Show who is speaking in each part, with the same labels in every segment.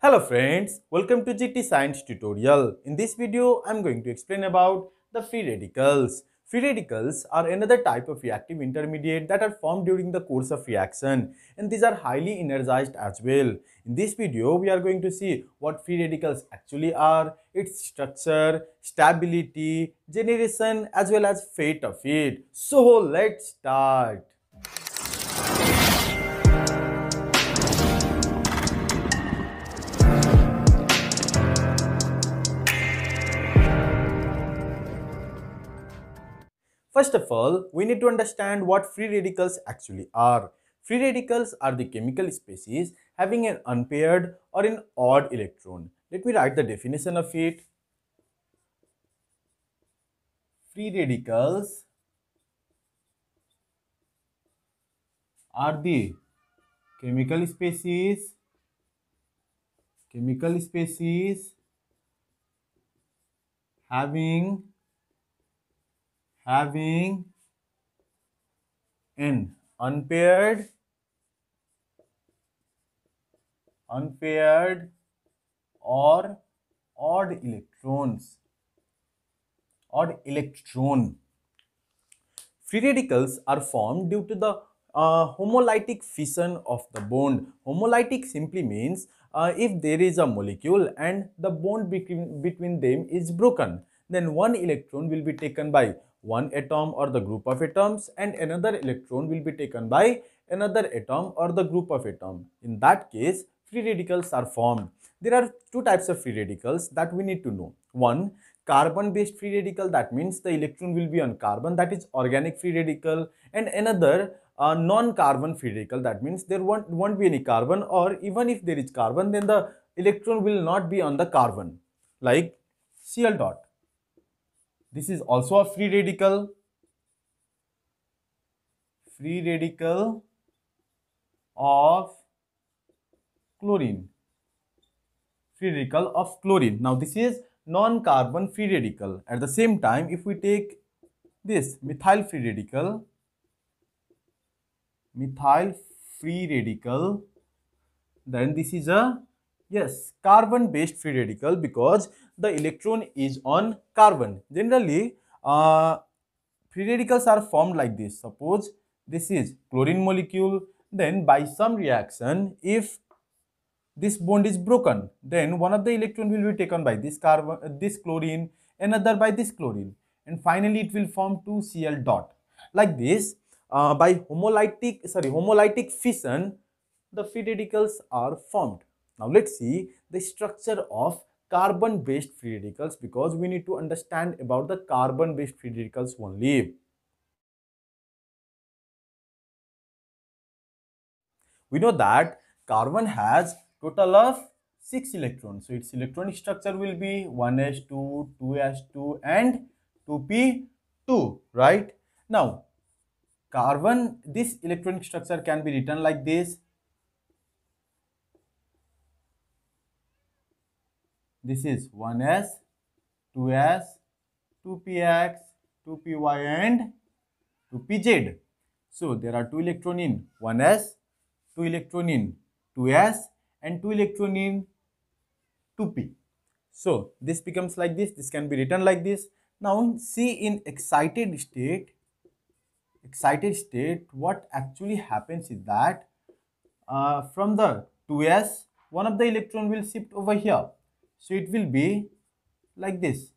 Speaker 1: Hello friends, welcome to GT Science tutorial. In this video, I am going to explain about the free radicals. Free radicals are another type of reactive intermediate that are formed during the course of reaction and these are highly energized as well. In this video, we are going to see what free radicals actually are, its structure, stability, generation as well as fate of it. So let's start. First of all, we need to understand what free radicals actually are. Free radicals are the chemical species having an unpaired or an odd electron. Let me write the definition of it. Free radicals are the chemical species chemical species having having n unpaired unpaired or odd electrons odd electron free radicals are formed due to the uh, homolytic fission of the bond homolytic simply means uh, if there is a molecule and the bond between, between them is broken then one electron will be taken by one atom or the group of atoms and another electron will be taken by another atom or the group of atom. In that case, free radicals are formed. There are two types of free radicals that we need to know. One, carbon based free radical that means the electron will be on carbon that is organic free radical and another uh, non-carbon free radical that means there won't, won't be any carbon or even if there is carbon then the electron will not be on the carbon like Cl dot this is also a free radical free radical of chlorine free radical of chlorine now this is non-carbon free radical at the same time if we take this methyl free radical methyl free radical then this is a Yes, carbon-based free radical because the electron is on carbon. Generally, uh, free radicals are formed like this. Suppose this is chlorine molecule, then by some reaction, if this bond is broken, then one of the electron will be taken by this carbon, uh, this chlorine, another by this chlorine, and finally it will form 2Cl dot. Like this, uh, by homolytic, sorry, homolytic fission, the free radicals are formed. Now let's see the structure of carbon-based free radicals because we need to understand about the carbon-based free radicals only. We know that carbon has total of 6 electrons. So its electronic structure will be 1s2, 2s2 and 2p2, right? Now, carbon, this electronic structure can be written like this This is 1s, 2s, 2px, 2py and 2pz. So there are 2 electron in 1s, 2 electron in 2s and 2 electron in 2p. So this becomes like this, this can be written like this. Now see in excited state, excited state what actually happens is that uh, from the 2s one of the electron will shift over here so it will be like this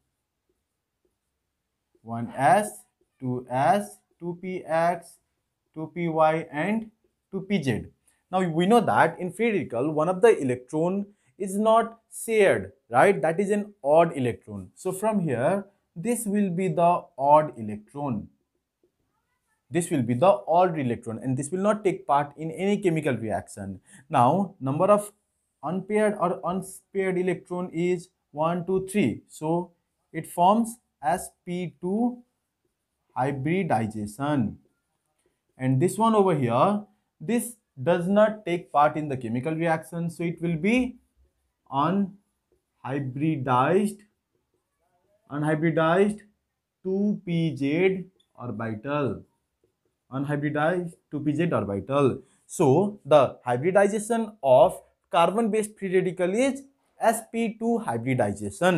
Speaker 1: 1s, 2s, 2px, 2py, and 2pz. Now we know that in free radical, one of the electron is not shared, right? That is an odd electron. So from here, this will be the odd electron. This will be the odd electron and this will not take part in any chemical reaction. Now, number of unpaired or unpaired electron is 1 2 3 so it forms sp 2 hybridization and this one over here this does not take part in the chemical reaction so it will be unhybridized unhybridized 2pz orbital unhybridized 2pz orbital so the hybridization of carbon based free radical is sp2 hybridization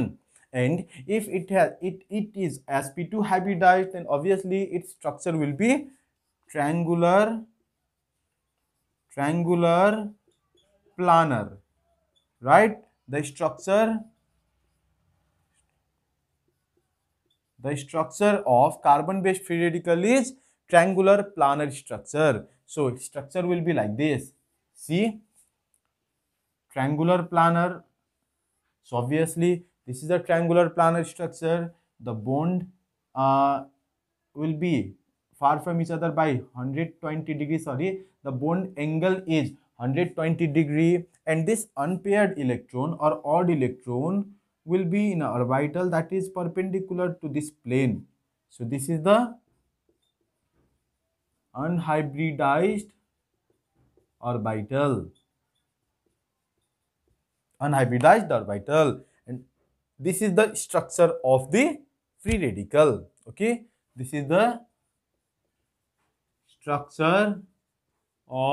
Speaker 1: and if it has it it is sp2 hybridized then obviously its structure will be triangular triangular planar right the structure the structure of carbon based free radical is triangular planar structure so its structure will be like this see triangular planar. So obviously this is a triangular planar structure. The bond uh, will be far from each other by 120 degree. Sorry, the bond angle is 120 degree and this unpaired electron or odd electron will be in an orbital that is perpendicular to this plane. So this is the unhybridized orbital unhybridized orbital and this is the structure of the free radical okay this is the structure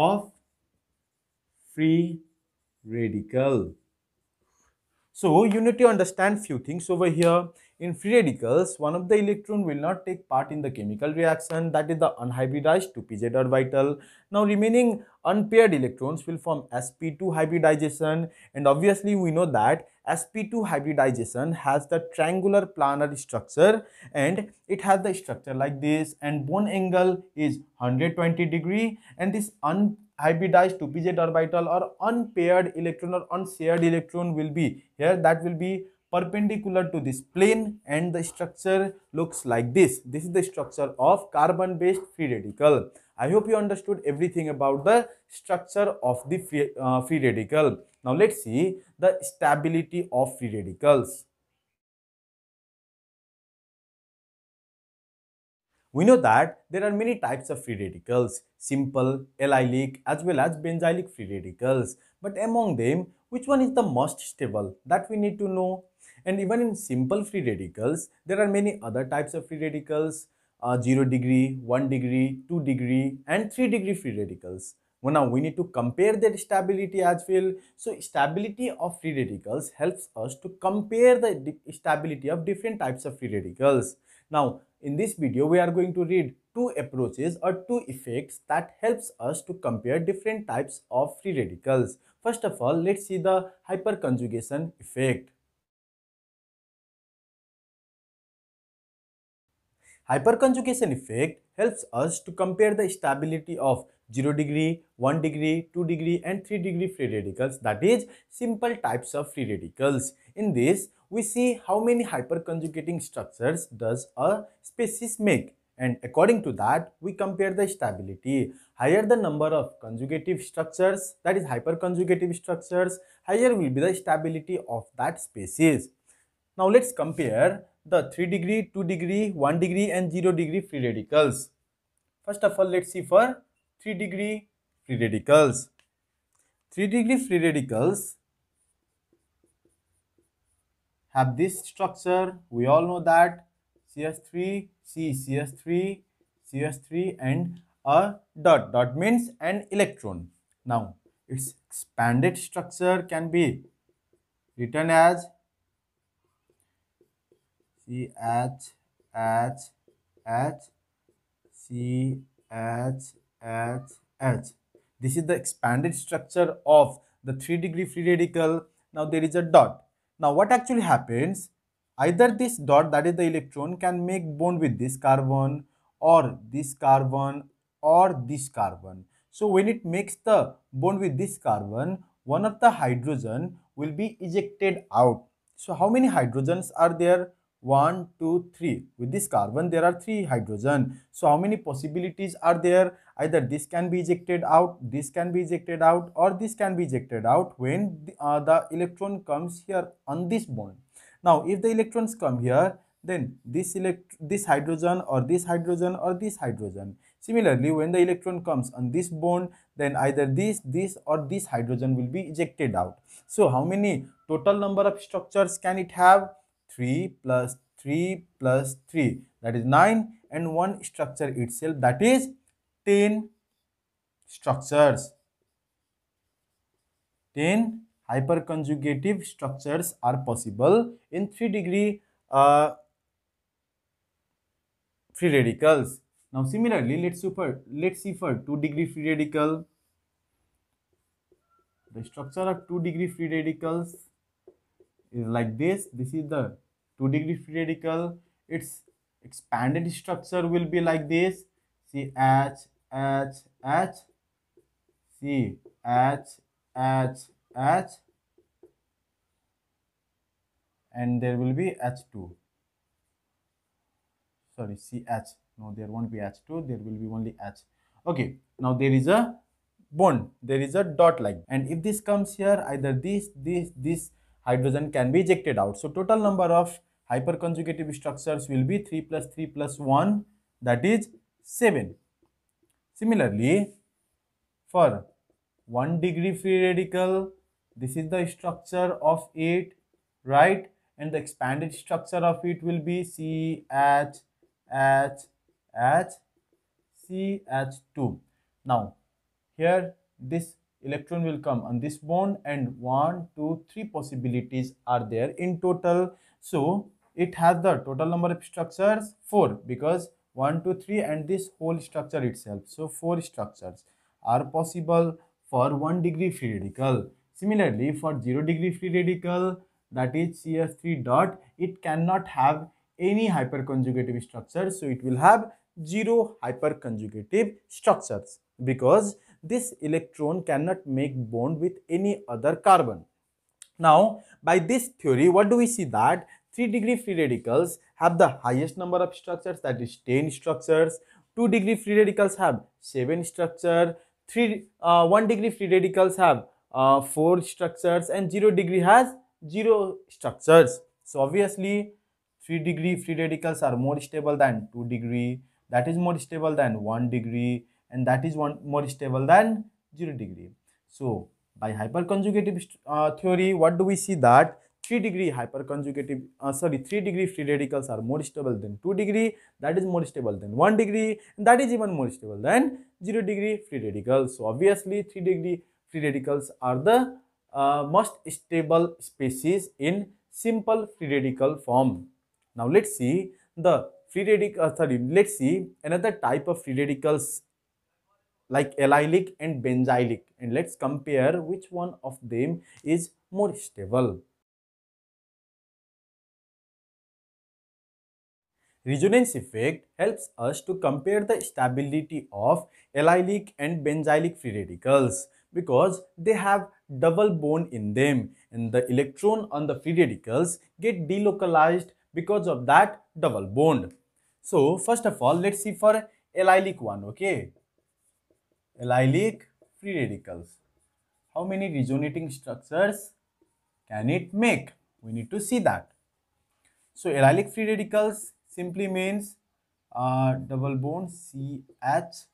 Speaker 1: of free radical so you need to understand few things over here in free radicals, one of the electron will not take part in the chemical reaction that is the unhybridized 2pz orbital. Now remaining unpaired electrons will form sp2 hybridization and obviously we know that sp2 hybridization has the triangular planar structure and it has the structure like this and bond angle is 120 degree and this unhybridized 2pz orbital or unpaired electron or unshared electron will be here that will be perpendicular to this plane and the structure looks like this. This is the structure of carbon based free radical. I hope you understood everything about the structure of the free, uh, free radical. Now let's see the stability of free radicals. We know that there are many types of free radicals, simple, allylic as well as benzylic free radicals. But among them, which one is the most stable that we need to know? And even in simple free radicals, there are many other types of free radicals, uh, 0 degree, 1 degree, 2 degree and 3 degree free radicals. Well, now we need to compare their stability as well. So stability of free radicals helps us to compare the stability of different types of free radicals. Now in this video, we are going to read two approaches or two effects that helps us to compare different types of free radicals. First of all, let's see the hyperconjugation effect. Hyperconjugation effect helps us to compare the stability of 0 degree, 1 degree, 2 degree and 3 degree free radicals that is simple types of free radicals. In this, we see how many hyperconjugating structures does a species make and according to that we compare the stability. Higher the number of conjugative structures that is hyperconjugative structures higher will be the stability of that species. Now let's compare the 3 degree, 2 degree, 1 degree and 0 degree free radicals. First of all let's see for 3 degree free radicals. 3 degree free radicals have this structure we all know that CH3C, CH3, CH3 and a dot. Dot means an electron. Now, its expanded structure can be written as CH, H, H, CH, H, H. This is the expanded structure of the 3 degree free radical. Now, there is a dot. Now, what actually happens? either this dot that is the electron can make bond with this carbon or this carbon or this carbon so when it makes the bond with this carbon one of the hydrogen will be ejected out so how many hydrogens are there One, two, three. with this carbon there are 3 hydrogen so how many possibilities are there either this can be ejected out this can be ejected out or this can be ejected out when the, uh, the electron comes here on this bond now, if the electrons come here, then this, elect this hydrogen or this hydrogen or this hydrogen. Similarly, when the electron comes on this bond, then either this, this or this hydrogen will be ejected out. So, how many total number of structures can it have? 3 plus 3 plus 3 that is 9 and one structure itself that is 10 structures. 10 hyperconjugative structures are possible in 3 degree uh, free radicals. Now similarly, let's super let's see for 2 degree free radical. The structure of 2 degree free radicals is like this. This is the 2 degree free radical. Its expanded structure will be like this. See H H H C H H H and there will be H2 sorry CH no there won't be H2 there will be only H okay now there is a bond there is a dot like and if this comes here either this this this hydrogen can be ejected out so total number of hyperconjugative structures will be 3 plus 3 plus 1 that is 7 similarly for 1 degree free radical this is the structure of it, right? And the expanded structure of it will be CHHHCH2. Now, here this electron will come on this bond and one, two, three possibilities are there in total. So, it has the total number of structures 4 because 1, 2, 3 and this whole structure itself. So, 4 structures are possible for 1 degree free radical. Similarly, for 0 degree free radical, that is CF3 dot, it cannot have any hyperconjugative structure. So it will have 0 hyperconjugative structures because this electron cannot make bond with any other carbon. Now, by this theory, what do we see that 3 degree free radicals have the highest number of structures that is 10 structures, 2 degree free radicals have 7 structure, 3 uh, 1 degree free radicals have uh, 4 structures and 0 degree has 0 structures. So obviously 3 degree free radicals are more stable than 2 degree, that is more stable than 1 degree and that is one more stable than 0 degree. So by hyperconjugative uh, theory what do we see that 3 degree hyperconjugative uh, sorry 3 degree free radicals are more stable than 2 degree that is more stable than 1 degree and that is even more stable than 0 degree free radicals. So obviously 3 degree free radicals are the uh, most stable species in simple free radical form. Now let's see the free radical uh, sorry let's see another type of free radicals like allylic and benzylic and let's compare which one of them is more stable. Resonance effect helps us to compare the stability of allylic and benzylic free radicals because they have double bond in them and the electron on the free radicals get delocalized because of that double bond. So first of all, let's see for allylic one, okay? Allylic free radicals. How many resonating structures can it make? We need to see that. So allylic free radicals simply means uh, double bond CH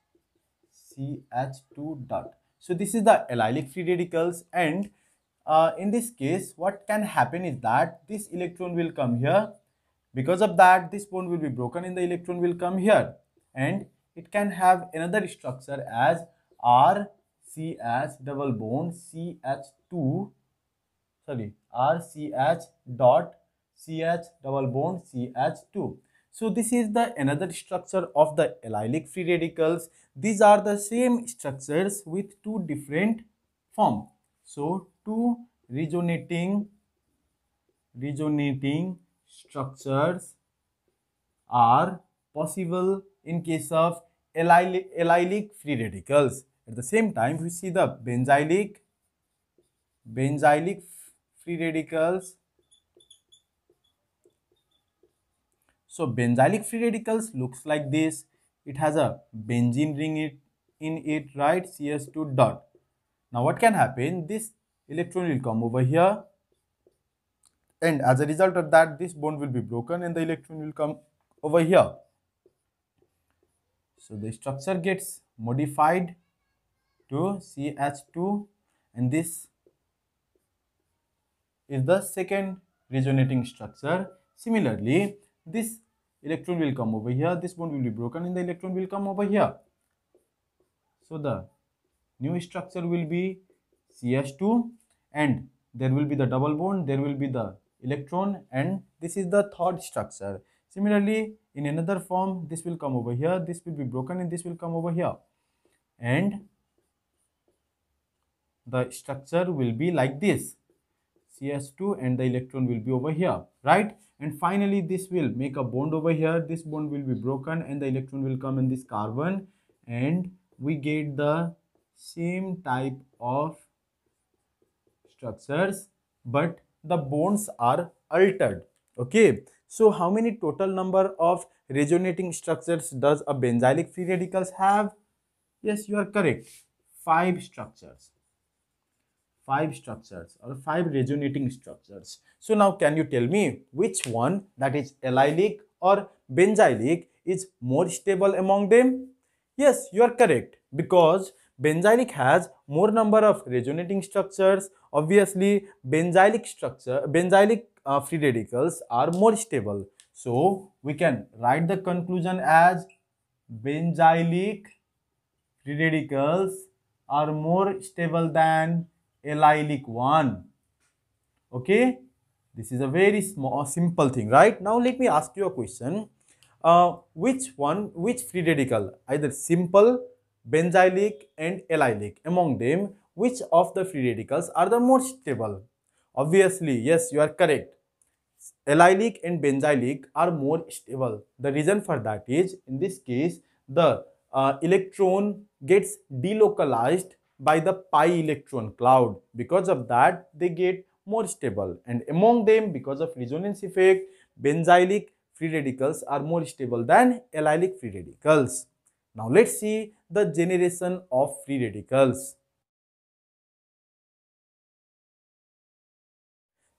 Speaker 1: CH2 dot so this is the allylic free radicals and uh, in this case what can happen is that this electron will come here because of that this bond will be broken and the electron will come here and it can have another structure as R C S double bond CH2 sorry RCH dot CH double bond CH2 so this is the another structure of the allylic free radicals. These are the same structures with two different form. So two resonating resonating structures are possible in case of allylic, allylic free radicals. At the same time, we see the benzylic benzylic free radicals So benzylic free radicals looks like this. It has a benzene ring it, in it, right? cs 2 dot. Now what can happen? This electron will come over here. And as a result of that, this bond will be broken and the electron will come over here. So the structure gets modified to CH2 and this is the second resonating structure. Similarly, this electron will come over here this bond will be broken and the electron will come over here so the new structure will be ch2 and there will be the double bond there will be the electron and this is the third structure similarly in another form this will come over here this will be broken and this will come over here and the structure will be like this ch2 and the electron will be over here right and finally this will make a bond over here this bond will be broken and the electron will come in this carbon and we get the same type of structures but the bonds are altered okay so how many total number of resonating structures does a benzylic free radicals have yes you are correct five structures five structures or five resonating structures. So now can you tell me which one that is allylic or benzylic is more stable among them? Yes, you are correct because benzylic has more number of resonating structures. Obviously, benzylic structure, benzylic uh, free radicals are more stable. So we can write the conclusion as benzylic free radicals are more stable than allylic one. Okay, this is a very small, simple thing, right? Now let me ask you a question. Uh, which one, which free radical, either simple, benzylic and allylic, among them, which of the free radicals are the most stable? Obviously, yes, you are correct. Allylic and benzylic are more stable. The reason for that is, in this case, the uh, electron gets delocalized by the pi electron cloud. Because of that, they get more stable. And among them, because of resonance effect, benzylic free radicals are more stable than allylic free radicals. Now, let's see the generation of free radicals.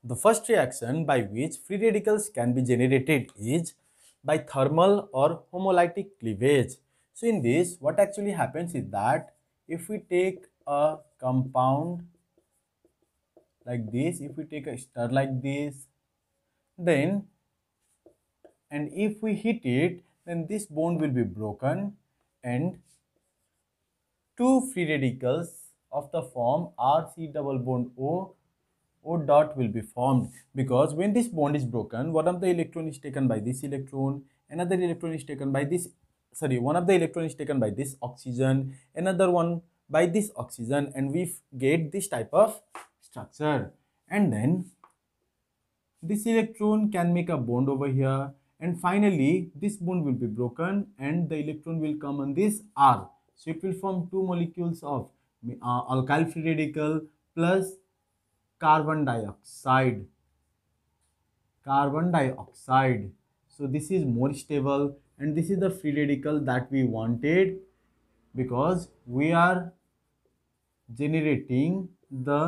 Speaker 1: The first reaction by which free radicals can be generated is by thermal or homolytic cleavage. So in this, what actually happens is that if we take a compound like this if we take a star like this then and if we hit it then this bond will be broken and two free radicals of the form RC double bond O O dot will be formed because when this bond is broken one of the electron is taken by this electron another electron is taken by this sorry one of the electron is taken by this oxygen another one by this oxygen and we get this type of structure and then this electron can make a bond over here and finally this bond will be broken and the electron will come on this R so it will form two molecules of uh, alkyl free radical plus carbon dioxide carbon dioxide so this is more stable and this is the free radical that we wanted because we are generating the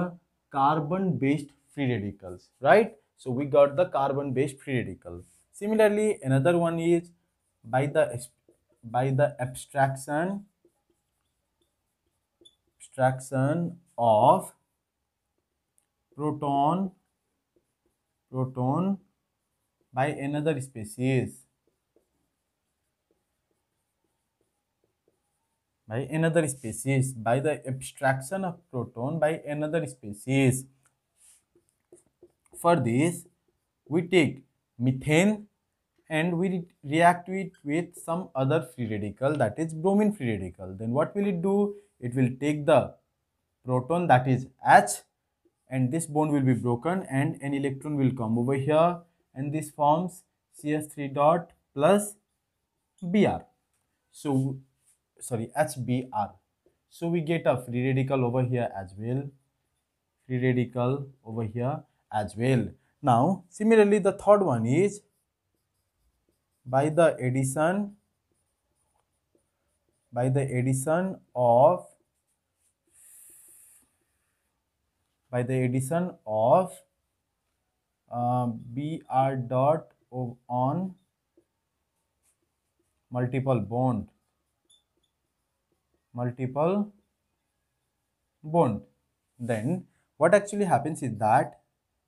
Speaker 1: carbon based free radicals right so we got the carbon based free radical similarly another one is by the by the abstraction abstraction of proton proton by another species by another species by the abstraction of proton by another species for this we take methane and we react it with some other free radical that is bromine free radical then what will it do it will take the proton that is H and this bond will be broken and an electron will come over here and this forms CS 3 dot plus Br. So sorry HBr. So we get a free radical over here as well. Free radical over here as well. Now similarly the third one is by the addition by the addition of by the addition of uh, br dot on multiple bond multiple bond then what actually happens is that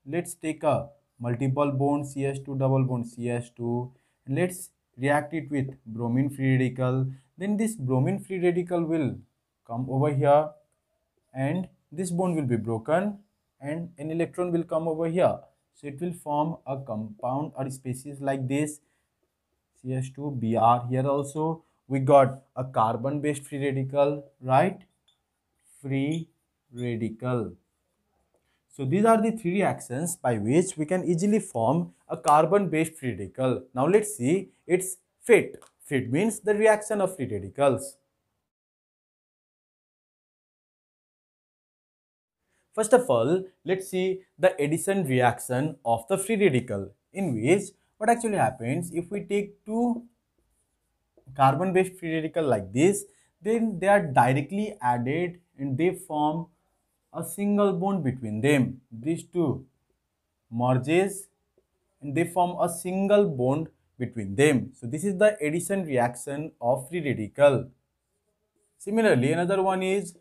Speaker 1: let's take a multiple bond ch2 double bond ch2 and let's react it with bromine free radical then this bromine free radical will come over here and this bond will be broken and an electron will come over here so it will form a compound or species like this ch2br here also we got a carbon based free radical right free radical so these are the three reactions by which we can easily form a carbon based free radical now let's see its fit fit means the reaction of free radicals First of all, let's see the addition reaction of the free radical in which what actually happens if we take two carbon based free radical like this then they are directly added and they form a single bond between them these two merges and they form a single bond between them so this is the addition reaction of free radical similarly another one is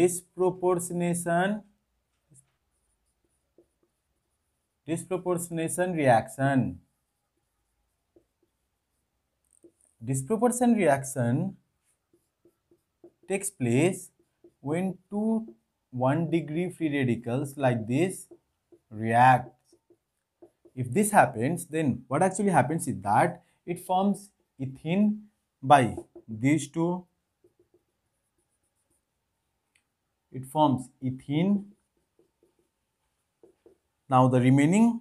Speaker 1: disproportionation disproportionation reaction disproportion reaction takes place when two 1 degree free radicals like this react. If this happens, then what actually happens is that it forms ethene by these two. It forms ethene. Now the remaining,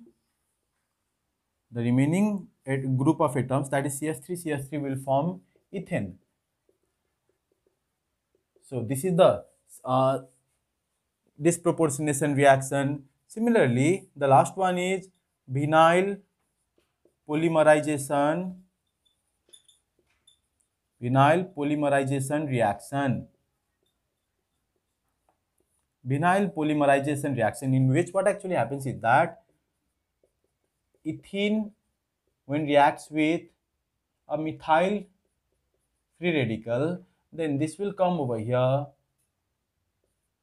Speaker 1: the remaining group of atoms that is CH3, CH3 will form ethane. So this is the uh, disproportionation reaction. Similarly, the last one is vinyl polymerization, vinyl polymerization reaction. Vinyl polymerization reaction in which what actually happens is that ethene when reacts with a methyl free radical then this will come over here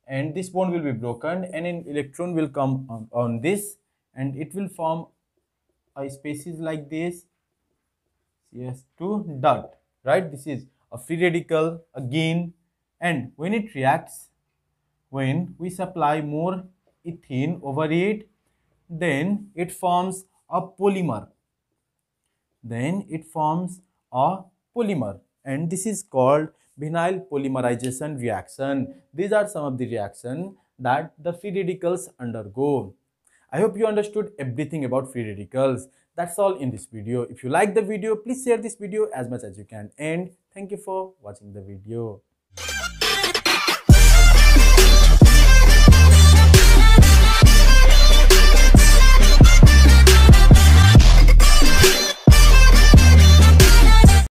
Speaker 1: and this bond will be broken and an electron will come on, on this and it will form a species like this cs2 dot right this is a free radical again and when it reacts when we supply more ethene over it then it forms a polymer then it forms a polymer and this is called vinyl polymerization reaction. These are some of the reaction that the free radicals undergo. I hope you understood everything about free radicals. That's all in this video. If you like the video, please share this video as much as you can. And thank you for watching the video.